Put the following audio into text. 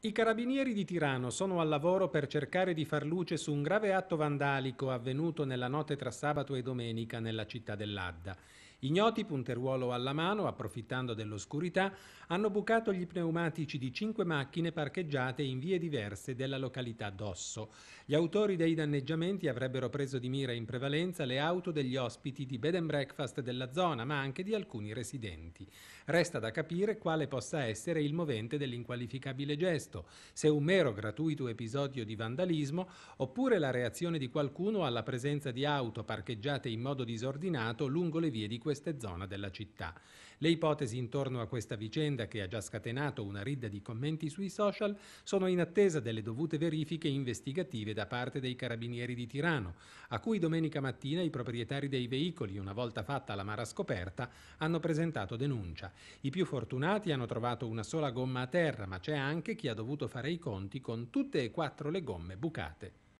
I carabinieri di Tirano sono al lavoro per cercare di far luce su un grave atto vandalico avvenuto nella notte tra sabato e domenica nella città dell'Adda. Ignoti, punteruolo alla mano, approfittando dell'oscurità, hanno bucato gli pneumatici di cinque macchine parcheggiate in vie diverse della località d'Osso. Gli autori dei danneggiamenti avrebbero preso di mira in prevalenza le auto degli ospiti di bed and breakfast della zona, ma anche di alcuni residenti. Resta da capire quale possa essere il movente dell'inqualificabile gesto, se un mero gratuito episodio di vandalismo oppure la reazione di qualcuno alla presenza di auto parcheggiate in modo disordinato lungo le vie di queste zone della città. Le ipotesi intorno a questa vicenda, che ha già scatenato una ridda di commenti sui social, sono in attesa delle dovute verifiche investigative da parte dei carabinieri di Tirano, a cui domenica mattina i proprietari dei veicoli, una volta fatta la mara scoperta, hanno presentato denuncia. I più fortunati hanno trovato una sola gomma a terra, ma c'è anche chi ha dovuto fare i conti con tutte e quattro le gomme bucate.